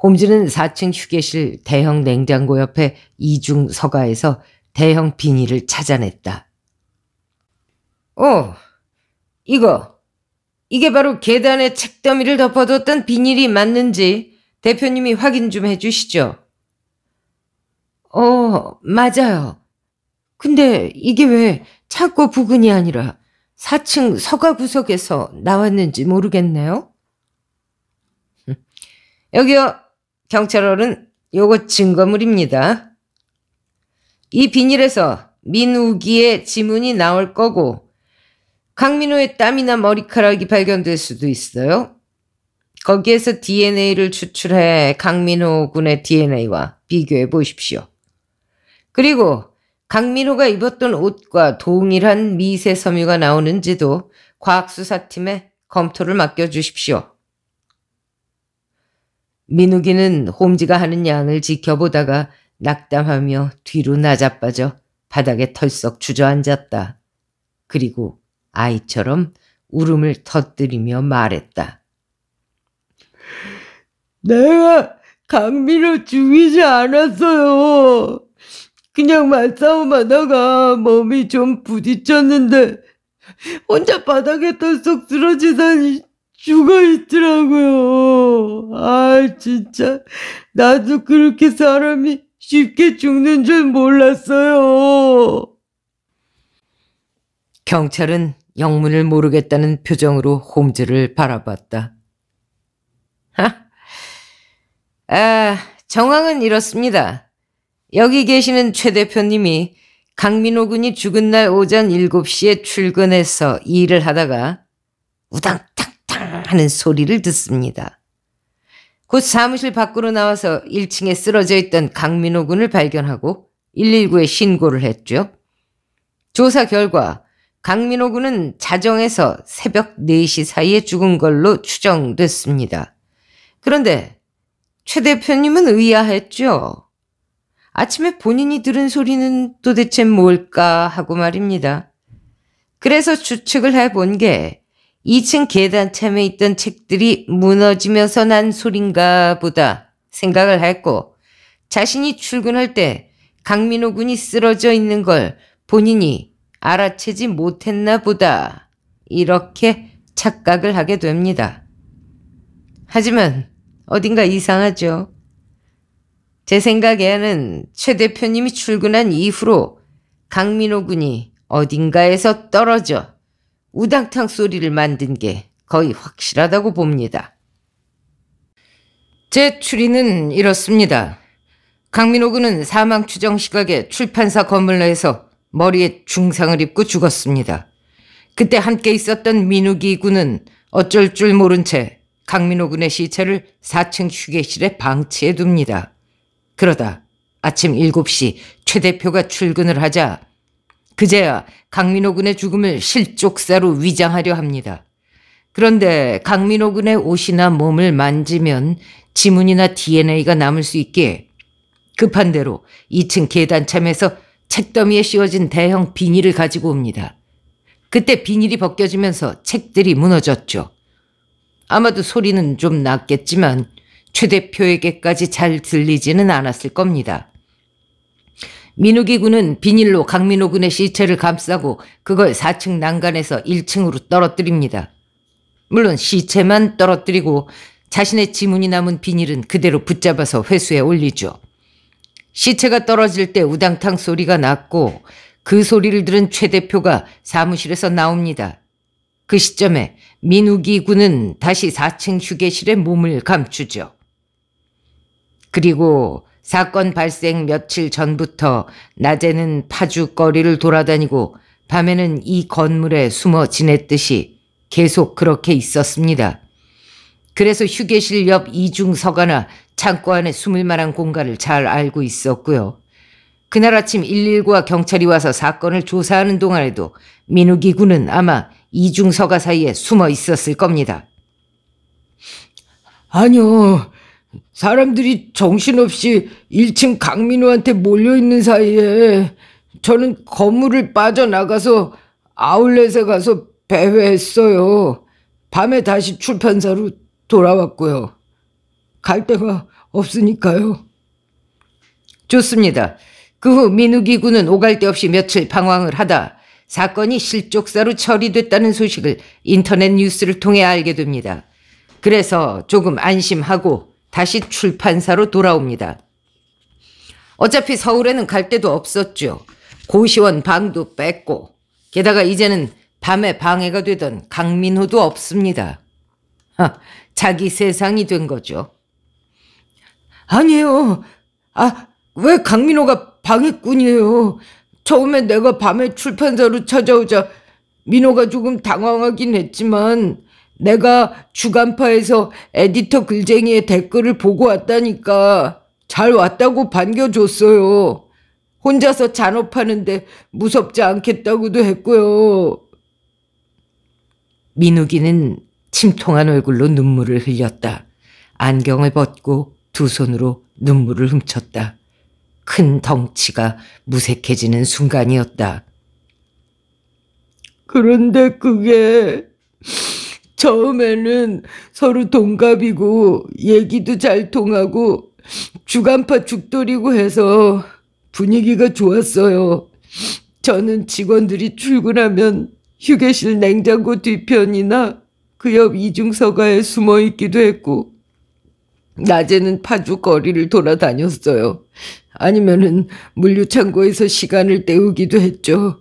홈즈는 4층 휴게실 대형 냉장고 옆에 이중 서가에서 대형 비닐을 찾아냈다. 어, 이거. 이게 바로 계단에 책더미를 덮어뒀던 비닐이 맞는지 대표님이 확인 좀 해주시죠. 어, 맞아요. 근데 이게 왜 창고 부근이 아니라 4층 서가 구석에서 나왔는지 모르겠네요. [LAUGHS] 여기요. 경찰원은 요거 증거물입니다. 이 비닐에서 민우기의 지문이 나올 거고 강민호의 땀이나 머리카락이 발견될 수도 있어요. 거기에서 DNA를 추출해 강민호 군의 DNA와 비교해 보십시오. 그리고 강민호가 입었던 옷과 동일한 미세 섬유가 나오는지도 과학수사팀에 검토를 맡겨주십시오. 민욱이는 홈즈가 하는 양을 지켜보다가 낙담하며 뒤로 나자빠져 바닥에 털썩 주저앉았다. 그리고 아이처럼 울음을 터뜨리며 말했다. 내가 강민호 죽이지 않았어요. 그냥 말싸움 하다가 몸이 좀 부딪혔는데 혼자 바닥에 털썩 쓰러지다니 죽어 있더라고요. 아, 진짜. 나도 그렇게 사람이 쉽게 죽는 줄 몰랐어요. 경찰은 영문을 모르겠다는 표정으로 홈즈를 바라봤다. 하? 아, 정황은 이렇습니다. 여기 계시는 최 대표님이 강민호 군이 죽은 날 오전 7시에 출근해서 일을 하다가 우당탕 하는 소리를 듣습니다. 곧 사무실 밖으로 나와서 1층에 쓰러져 있던 강민호 군을 발견하고 119에 신고를 했죠. 조사 결과 강민호 군은 자정에서 새벽 4시 사이에 죽은 걸로 추정됐습니다. 그런데 최 대표님은 의아했죠. 아침에 본인이 들은 소리는 도대체 뭘까 하고 말입니다. 그래서 추측을 해 본 게 2층 계단참에 있던 책들이 무너지면서 난 소린가 보다 생각을 했고 자신이 출근할 때 강민호 군이 쓰러져 있는 걸 본인이 알아채지 못했나 보다 이렇게 착각을 하게 됩니다. 하지만 어딘가 이상하죠. 제 생각에는 최 대표님이 출근한 이후로 강민호 군이 어딘가에서 떨어져 우당탕 소리를 만든 게 거의 확실하다고 봅니다. 제 추리는 이렇습니다. 강민호 군은 사망 추정 시각에 출판사 건물 내에서 머리에 중상을 입고 죽었습니다. 그때 함께 있었던 민욱이 군은 어쩔 줄 모른 채 강민호 군의 시체를 4층 휴게실에 방치해 둡니다. 그러다 아침 7시 최 대표가 출근을 하자 그제야 강민호 군의 죽음을 실족사로 위장하려 합니다. 그런데 강민호 군의 옷이나 몸을 만지면 지문이나 DNA가 남을 수 있기에 급한 대로 2층 계단참에서 책더미에 씌워진 대형 비닐을 가지고 옵니다. 그때 비닐이 벗겨지면서 책들이 무너졌죠. 아마도 소리는 좀 났겠지만 최 대표에게까지 잘 들리지는 않았을 겁니다. 민우기 군은 비닐로 강민호 군의 시체를 감싸고 그걸 4층 난간에서 1층으로 떨어뜨립니다. 물론 시체만 떨어뜨리고 자신의 지문이 남은 비닐은 그대로 붙잡아서 회수에 올리죠. 시체가 떨어질 때 우당탕 소리가 났고 그 소리를 들은 최 대표가 사무실에서 나옵니다. 그 시점에 민우기 군은 다시 4층 휴게실에 몸을 감추죠. 그리고 사건 발생 며칠 전부터 낮에는 파주 거리를 돌아다니고 밤에는 이 건물에 숨어 지냈듯이 계속 그렇게 있었습니다. 그래서 휴게실 옆이중서가나 창고 안에 숨을 만한 공간을 잘 알고 있었고요. 그날 아침 119와 경찰이 와서 사건을 조사하는 동안에도 민욱이 군은 아마 이중서가 사이에 숨어 있었을 겁니다. 아니요. 사람들이 정신없이 1층 강민호한테 몰려있는 사이에 저는 건물을 빠져나가서 아울렛에 가서 배회했어요. 밤에 다시 출판사로 돌아왔고요. 갈 데가 없으니까요. 좋습니다. 그 후 민욱이 군은 오갈 데 없이 며칠 방황을 하다 사건이 실족사로 처리됐다는 소식을 인터넷 뉴스를 통해 알게 됩니다. 그래서 조금 안심하고 다시 출판사로 돌아옵니다. 어차피 서울에는 갈 데도 없었죠. 고시원 방도 뺐고 게다가 이제는 밤에 방해가 되던 강민호도 없습니다. 하, 자기 세상이 된 거죠. 아니에요. 아, 왜 강민호가 방해꾼이에요. 처음에 내가 밤에 출판사로 찾아오자 민호가 조금 당황하긴 했지만 내가 주간파에서 에디터 글쟁이의 댓글을 보고 왔다니까 잘 왔다고 반겨줬어요. 혼자서 잔업하는데 무섭지 않겠다고도 했고요. 민욱이는 침통한 얼굴로 눈물을 흘렸다. 안경을 벗고 두 손으로 눈물을 훔쳤다. 큰 덩치가 무색해지는 순간이었다. 그런데 그게 처음에는 서로 동갑이고 얘기도 잘 통하고 주간파 죽돌이고 해서 분위기가 좋았어요. 저는 직원들이 출근하면 휴게실 냉장고 뒤편이나 그 옆 이중서가에 숨어 있기도 했고 낮에는 파주 거리를 돌아다녔어요. 아니면은 물류창고에서 시간을 때우기도 했죠.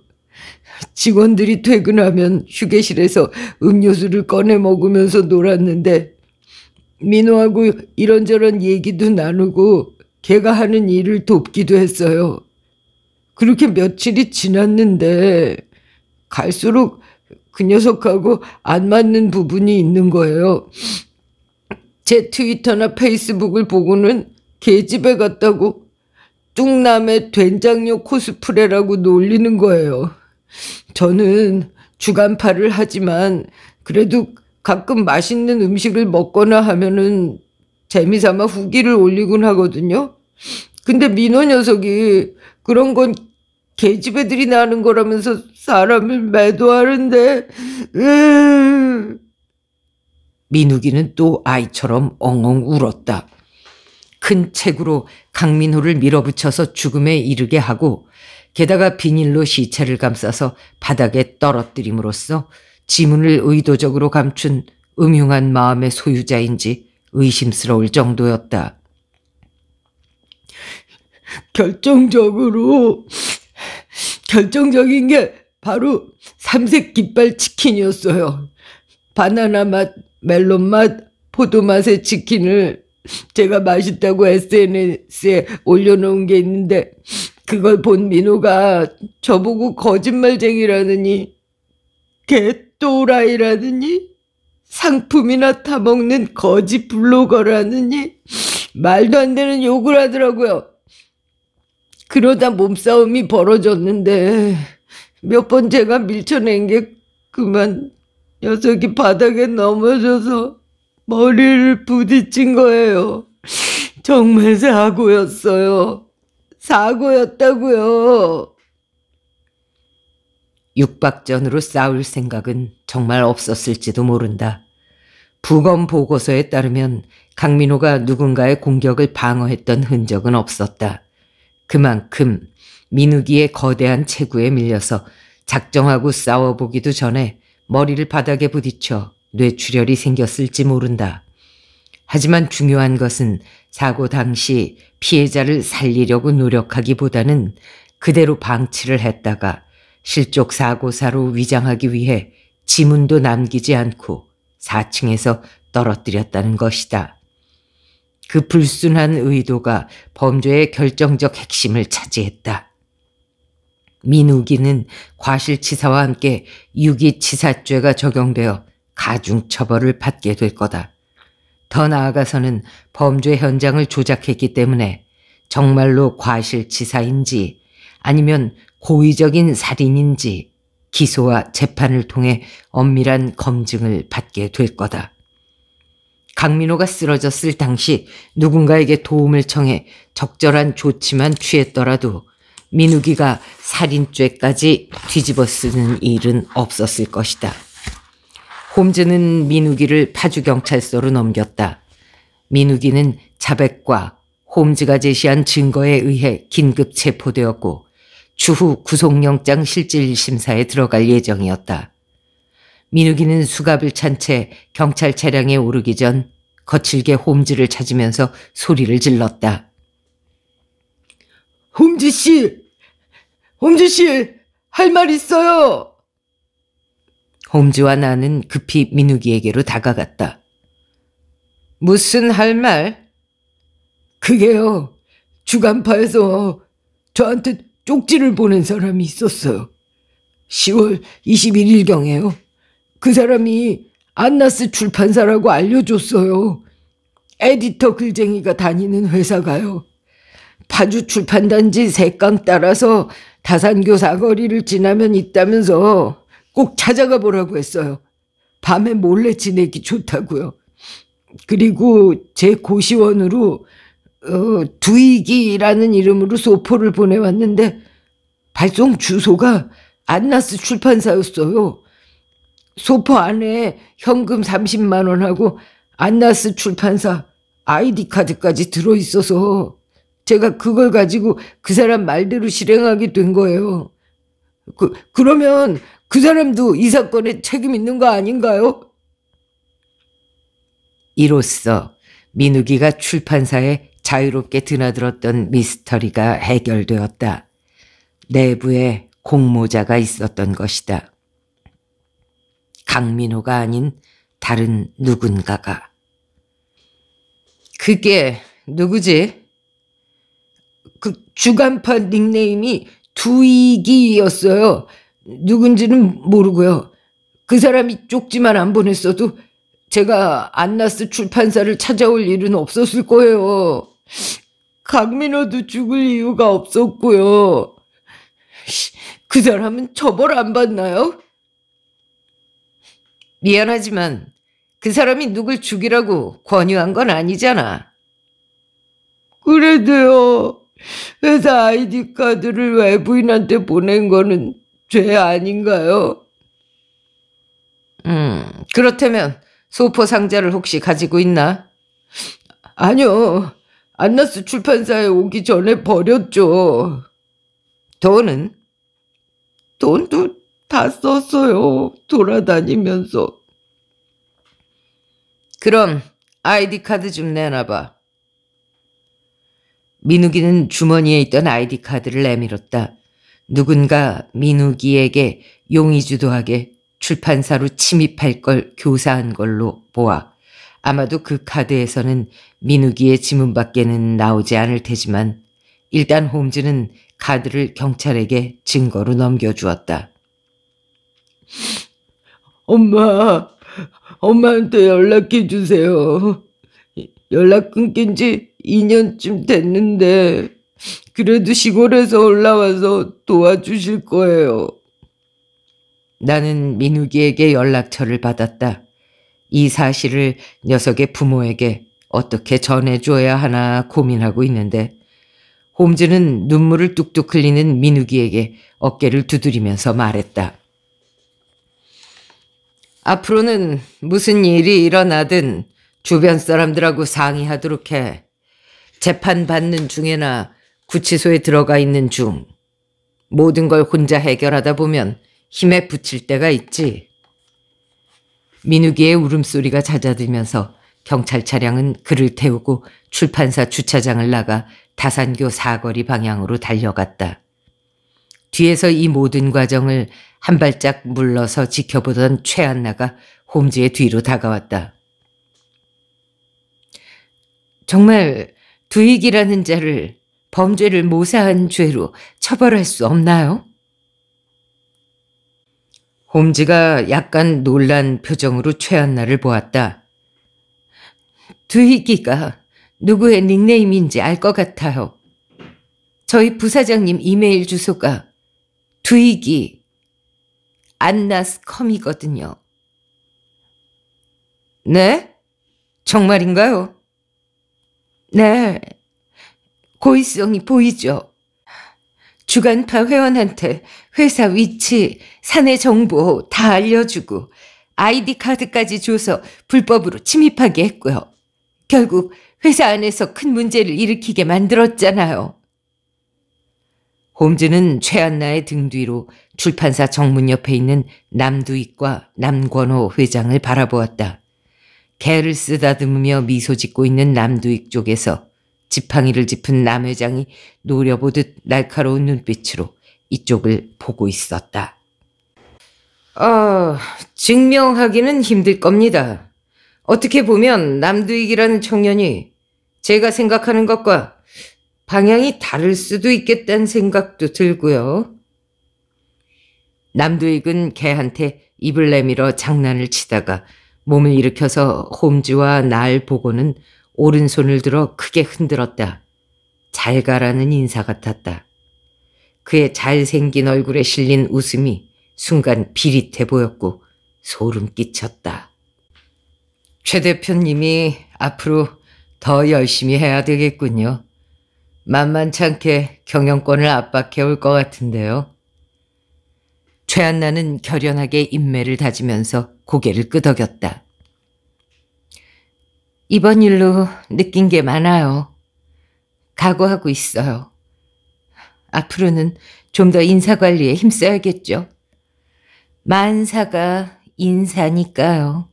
직원들이 퇴근하면 휴게실에서 음료수를 꺼내 먹으면서 놀았는데 민호하고 이런저런 얘기도 나누고 걔가 하는 일을 돕기도 했어요. 그렇게 며칠이 지났는데 갈수록 그 녀석하고 안 맞는 부분이 있는 거예요. 제 트위터나 페이스북을 보고는 개 집에 갔다고 뚱남의 된장녀 코스프레라고 놀리는 거예요. 저는 주간파를 하지만 그래도 가끔 맛있는 음식을 먹거나 하면은 재미삼아 후기를 올리곤 하거든요. 근데 민호 녀석이 그런 건 개집애들이 나는 거라면서 사람을 매도하는데 민욱이는 또 아이처럼 엉엉 울었다. 큰 책으로 강민호를 밀어붙여서 죽음에 이르게 하고 게다가 비닐로 시체를 감싸서 바닥에 떨어뜨림으로써 지문을 의도적으로 감춘 음흉한 마음의 소유자인지 의심스러울 정도였다. 결정적으로, 결정적인 게 바로 삼색 깃발 치킨이었어요. 바나나 맛, 멜론 맛, 포도 맛의 치킨을 제가 맛있다고 SNS에 올려놓은 게 있는데 그걸 본민우가 저보고 거짓말쟁이라느니 개또라이라느니 상품이나 타먹는 거짓 블로거라느니 말도 안 되는 욕을 하더라고요. 그러다 몸싸움이 벌어졌는데 몇 번 제가 밀쳐낸 게 그만 녀석이 바닥에 넘어져서 머리를 부딪힌 거예요. 정말 사고였어요. 사고였다고요. 육박전으로 싸울 생각은 정말 없었을지도 모른다. 부검 보고서에 따르면 강민호가 누군가의 공격을 방어했던 흔적은 없었다. 그만큼 민욱이의 거대한 체구에 밀려서 작정하고 싸워보기도 전에 머리를 바닥에 부딪혀 뇌출혈이 생겼을지 모른다. 하지만 중요한 것은 사고 당시 피해자를 살리려고 노력하기보다는 그대로 방치를 했다가 실족 사고사로 위장하기 위해 지문도 남기지 않고 4층에서 떨어뜨렸다는 것이다. 그 불순한 의도가 범죄의 결정적 핵심을 차지했다. 민욱이는 과실치사와 함께 유기치사죄가 적용되어 가중처벌을 받게 될 거다. 더 나아가서는 범죄 현장을 조작했기 때문에 정말로 과실치사인지 아니면 고의적인 살인인지 기소와 재판을 통해 엄밀한 검증을 받게 될 거다. 강민호가 쓰러졌을 당시 누군가에게 도움을 청해 적절한 조치만 취했더라도 민욱이가 살인죄까지 뒤집어 쓰는 일은 없었을 것이다. 홈즈는 민우기를 파주경찰서로 넘겼다. 민우기는 자백과 홈즈가 제시한 증거에 의해 긴급 체포되었고 추후 구속영장 실질심사에 들어갈 예정이었다. 민욱이는 수갑을 찬 채 경찰 차량에 오르기 전 거칠게 홈즈를 찾으면서 소리를 질렀다. 홈즈 씨! 홈즈 씨! 할 말 있어요! 홈즈와 나는 급히 민욱이에게로 다가갔다. 무슨 할 말? 그게요. 주간파에서 저한테 쪽지를 보낸 사람이 있었어요. 10월 21일경에요. 그 사람이 안나스 출판사라고 알려줬어요. 에디터 글쟁이가 다니는 회사가요. 파주 출판단지 색강 따라서 다산교 사거리를 지나면 있다면서 꼭 찾아가 보라고 했어요. 밤에 몰래 지내기 좋다고요. 그리고 제 고시원으로 어, 두이기라는 이름으로 소포를 보내왔는데 발송 주소가 안나스 출판사였어요. 소포 안에 현금 30만 원하고 안나스 출판사 아이디 카드까지 들어있어서 제가 그걸 가지고 그 사람 말대로 실행하게 된 거예요. 그, 그러면 그 사람도 이 사건에 책임 있는 거 아닌가요? 이로써 민욱이가 출판사에 자유롭게 드나들었던 미스터리가 해결되었다. 내부에 공모자가 있었던 것이다. 강민호가 아닌 다른 누군가가. 그게 누구지? 그 주간판 닉네임이 두이기였어요. 누군지는 모르고요. 그 사람이 쪽지만 안 보냈어도 제가 안나스 출판사를 찾아올 일은 없었을 거예요. 강민호도 죽을 이유가 없었고요. 그 사람은 처벌 안 받나요? 미안하지만 그 사람이 누굴 죽이라고 권유한 건 아니잖아. 그래도요. 회사 아이디 카드를 외부인한테 보낸 거는 죄 아닌가요? 음, 그렇다면 소포 상자를 혹시 가지고 있나? 아니요. 안나스 출판사에 오기 전에 버렸죠. 돈은? 돈도 다 썼어요. 돌아다니면서. 그럼 아이디 카드 좀 내놔봐. 민욱이는 주머니에 있던 아이디 카드를 내밀었다. 누군가 민우기에게 용의주도하게 출판사로 침입할 걸 교사한 걸로 보아 아마도 그 카드에서는 민우기의 지문 밖에는 나오지 않을 테지만 일단 홈즈는 카드를 경찰에게 증거로 넘겨주었다. 엄마, 엄마한테 연락해 주세요. 연락 끊긴 지 2년쯤 됐는데. 그래도 시골에서 올라와서 도와주실 거예요. 나는 민욱이에게 연락처를 받았다. 이 사실을 녀석의 부모에게 어떻게 전해줘야 하나 고민하고 있는데 홈즈는 눈물을 뚝뚝 흘리는 민욱이에게 어깨를 두드리면서 말했다. 앞으로는 무슨 일이 일어나든 주변 사람들하고 상의하도록 해. 재판받는 중에나 구치소에 들어가 있는 중 모든 걸 혼자 해결하다 보면 힘에 붙일 때가 있지. 민욱이의 울음소리가 잦아들면서 경찰 차량은 그를 태우고 출판사 주차장을 나가 다산교 사거리 방향으로 달려갔다. 뒤에서 이 모든 과정을 한 발짝 물러서 지켜보던 최한나가 홈즈의 뒤로 다가왔다. 정말 두익이라는 자를 범죄를 모사한 죄로 처벌할 수 없나요? 홈즈가 약간 놀란 표정으로 최한나를 보았다. 두희기가 누구의 닉네임인지 알 것 같아요. 저희 부사장님 이메일 주소가 두희기 안나스컴이거든요. 네? 정말인가요? 네, 고의성이 보이죠. 주간파 회원한테 회사 위치, 사내 정보 다 알려주고 아이디 카드까지 줘서 불법으로 침입하게 했고요. 결국 회사 안에서 큰 문제를 일으키게 만들었잖아요. 홈즈는 최한나의 등 뒤로 출판사 정문 옆에 있는 남두익과 남권호 회장을 바라보았다. 개를 쓰다듬으며 미소 짓고 있는 남두익 쪽에서 지팡이를 짚은 남 회장이 노려보듯 날카로운 눈빛으로 이쪽을 보고 있었다. 아, 증명하기는 힘들 겁니다. 어떻게 보면 남두익이라는 청년이 제가 생각하는 것과 방향이 다를 수도 있겠다는 생각도 들고요. 남두익은 개한테 입을 내밀어 장난을 치다가 몸을 일으켜서 홈즈와 날 보고는 오른손을 들어 크게 흔들었다. 잘 가라는 인사 같았다. 그의 잘생긴 얼굴에 실린 웃음이 순간 비릿해 보였고 소름 끼쳤다. 최 대표님이 앞으로 더 열심히 해야 되겠군요. 만만찮게 경영권을 압박해 올 것 같은데요. 최한나는 결연하게 인매를 다지면서 고개를 끄덕였다. 이번 일로 느낀 게 많아요. 각오하고 있어요. 앞으로는 좀 더 인사관리에 힘써야겠죠. 만사가 인사니까요.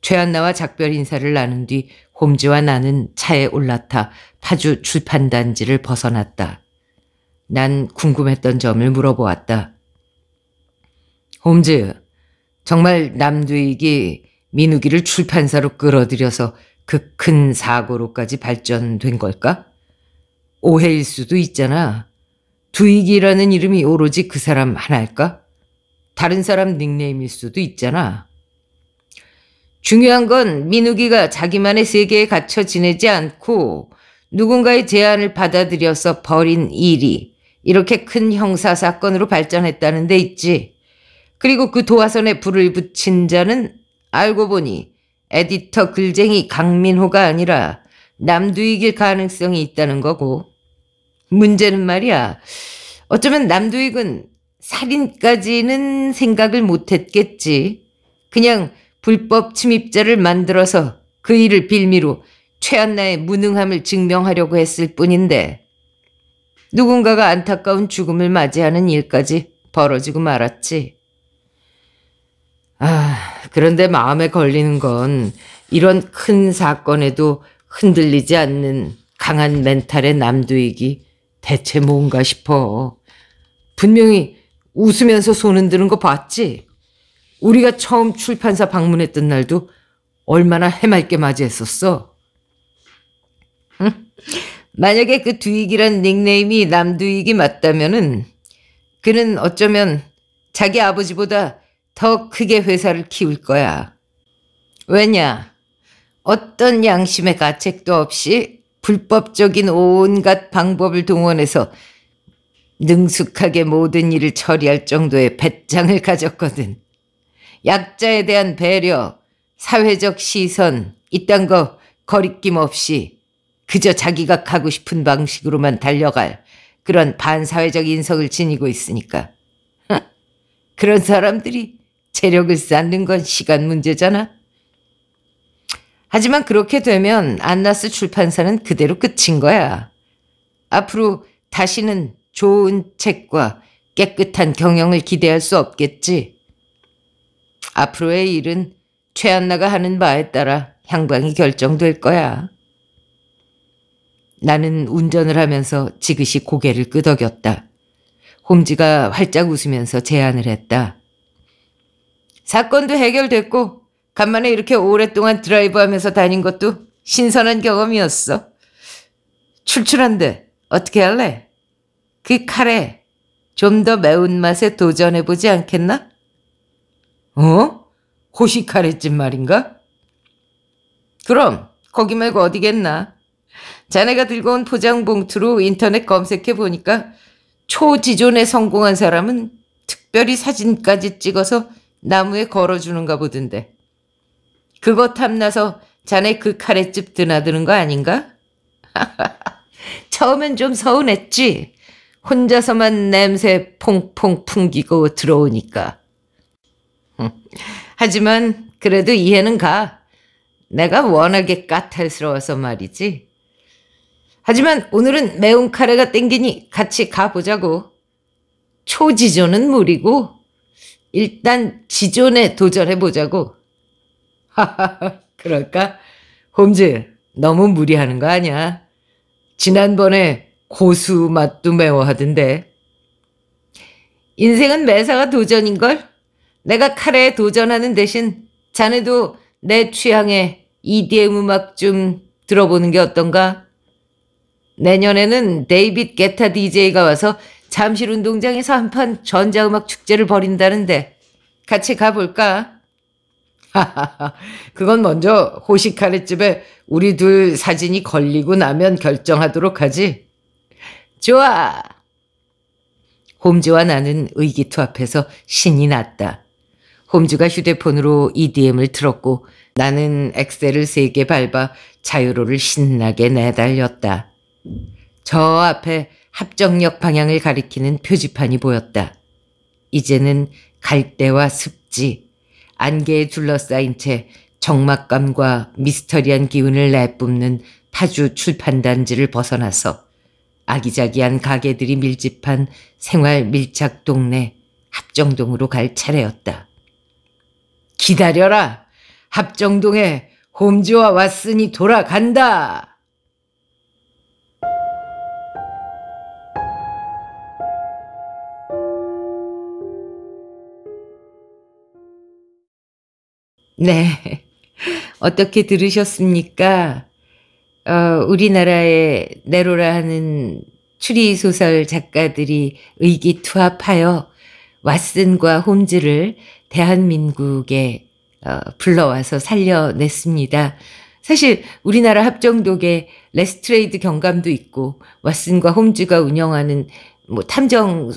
최한나와 작별 인사를 나눈 뒤 홈즈와 나는 차에 올라타 파주 출판단지를 벗어났다. 난 궁금했던 점을 물어보았다. 홈즈, 정말 남두익이 민우기를 출판사로 끌어들여서 그 큰 사고로까지 발전된 걸까? 오해일 수도 있잖아. 두익이라는 이름이 오로지 그 사람 하나일까? 다른 사람 닉네임일 수도 있잖아. 중요한 건 민우기가 자기만의 세계에 갇혀 지내지 않고 누군가의 제안을 받아들여서 벌인 일이 이렇게 큰 형사 사건으로 발전했다는 데 있지. 그리고 그 도화선에 불을 붙인 자는 알고 보니 에디터 글쟁이 강민호가 아니라 남두익일 가능성이 있다는 거고 문제는 말이야 어쩌면 남두익은 살인까지는 생각을 못했겠지. 그냥 불법 침입자를 만들어서 그 일을 빌미로 최한나의 무능함을 증명하려고 했을 뿐인데 누군가가 안타까운 죽음을 맞이하는 일까지 벌어지고 말았지. 아, 그런데 마음에 걸리는 건 이런 큰 사건에도 흔들리지 않는 강한 멘탈의 남두익이 대체 뭔가 싶어. 분명히 웃으면서 손 흔드는 거 봤지? 우리가 처음 출판사 방문했던 날도 얼마나 해맑게 맞이했었어. 만약에 그 두익이란 닉네임이 남두익이 맞다면은 그는 어쩌면 자기 아버지보다 더 크게 회사를 키울 거야. 왜냐? 어떤 양심의 가책도 없이 불법적인 온갖 방법을 동원해서 능숙하게 모든 일을 처리할 정도의 배짱을 가졌거든. 약자에 대한 배려, 사회적 시선, 이딴 거 거리낌 없이 그저 자기가 가고 싶은 방식으로만 달려갈 그런 반사회적 인성을 지니고 있으니까. [LAUGHS] 그런 사람들이 체력을 쌓는 건 시간 문제잖아. 하지만 그렇게 되면 안나스 출판사는 그대로 끝인 거야. 앞으로 다시는 좋은 책과 깨끗한 경영을 기대할 수 없겠지. 앞으로의 일은 최안나가 하는 바에 따라 향방이 결정될 거야. 나는 운전을 하면서 지그시 고개를 끄덕였다. 홈지가 활짝 웃으면서 제안을 했다. 사건도 해결됐고 간만에 이렇게 오랫동안 드라이브하면서 다닌 것도 신선한 경험이었어. 출출한데 어떻게 할래? 그 카레 좀 더 매운맛에 도전해보지 않겠나? 어? 호시 카레집 말인가? 그럼 거기 말고 어디겠나? 자네가 들고 온 포장 봉투로 인터넷 검색해보니까 초지존에 성공한 사람은 특별히 사진까지 찍어서 나무에 걸어주는가 보던데. 그거 탐나서 자네 그 카레집 드나드는 거 아닌가? [LAUGHS] 처음엔 좀 서운했지. 혼자서만 냄새 퐁퐁 풍기고 들어오니까. 하지만 그래도 이해는 가. 내가 워낙에 까탈스러워서 말이지. 하지만 오늘은 매운 카레가 땡기니 같이 가보자고. 초지조는 무리고 일단 지존에 도전해보자고. 하하하, [LAUGHS] 그럴까? 홈즈, 너무 무리하는 거 아니야? 지난번에 고수 맛도 매워하던데. 인생은 매사가 도전인걸? 내가 카레에 도전하는 대신 자네도 내 취향에 EDM 음악 좀 들어보는 게 어떤가? 내년에는 데이빗 게타 DJ가 와서 잠실 운동장에서 한 판 전자음악 축제를 벌인다는데 같이 가볼까? 하하하 [LAUGHS] 그건 먼저 호시카레집에 우리 둘 사진이 걸리고 나면 결정하도록 하지. 좋아. 홈즈와 나는 의기투합해서 신이 났다. 홈즈가 휴대폰으로 EDM을 틀었고 나는 엑셀을 세 개 밟아 자유로를 신나게 내달렸다. 저 앞에 합정역 방향을 가리키는 표지판이 보였다. 이제는 갈대와 습지, 안개에 둘러싸인 채 적막감과 미스터리한 기운을 내뿜는 파주 출판단지를 벗어나서 아기자기한 가게들이 밀집한 생활 밀착 동네 합정동으로 갈 차례였다. 기다려라! 합정동에 홈즈와 왔으니 돌아간다! 네. 어떻게 들으셨습니까? 어, 우리나라의 네로라 하는 추리소설 작가들이 의기투합하여 왓슨과 홈즈를 대한민국에 어, 불러와서 살려냈습니다. 사실 우리나라 합정독에 레스트레이드 경감도 있고 왓슨과 홈즈가 운영하는 뭐 탐정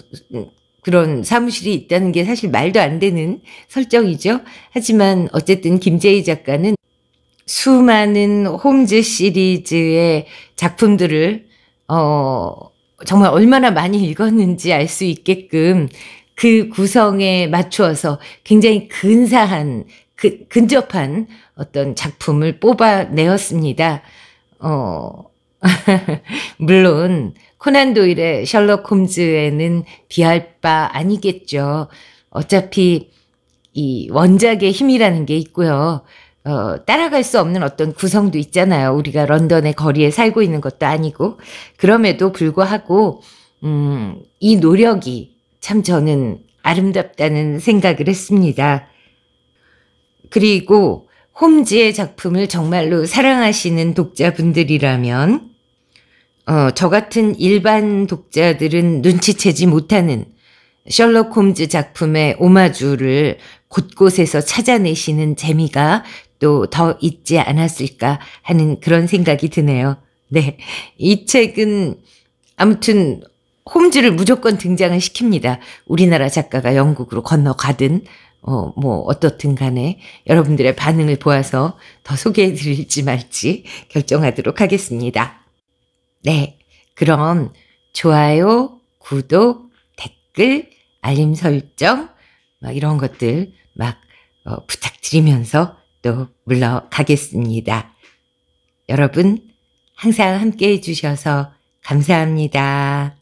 그런 사무실이 있다는 게 사실 말도 안 되는 설정이죠. 하지만 어쨌든 김재희 작가는 수많은 홈즈 시리즈의 작품들을 어 정말 얼마나 많이 읽었는지 알 수 있게끔 그 구성에 맞추어서 굉장히 근사한 그, 근접한 어떤 작품을 뽑아내었습니다. 어 [LAUGHS] 물론 코난 도일의 셜록 홈즈에는 비할 바 아니겠죠. 어차피 이 원작의 힘이라는 게 있고요. 어, 따라갈 수 없는 어떤 구성도 있잖아요. 우리가 런던의 거리에 살고 있는 것도 아니고. 그럼에도 불구하고, 음, 이 노력이 참 저는 아름답다는 생각을 했습니다. 그리고 홈즈의 작품을 정말로 사랑하시는 독자분들이라면 어, 저 같은 일반 독자들은 눈치채지 못하는 셜록 홈즈 작품의 오마주를 곳곳에서 찾아내시는 재미가 또 더 있지 않았을까 하는 그런 생각이 드네요. 네. 이 책은 아무튼 홈즈를 무조건 등장을 시킵니다. 우리나라 작가가 영국으로 건너가든 어, 뭐, 어떻든 간에 여러분들의 반응을 보아서 더 소개해 드릴지 말지 결정하도록 하겠습니다. 네, 그럼 좋아요, 구독, 댓글, 알림 설정 막 이런 것들 막 어, 부탁드리면서 또 물러가겠습니다. 여러분 항상 함께 해주셔서 감사합니다.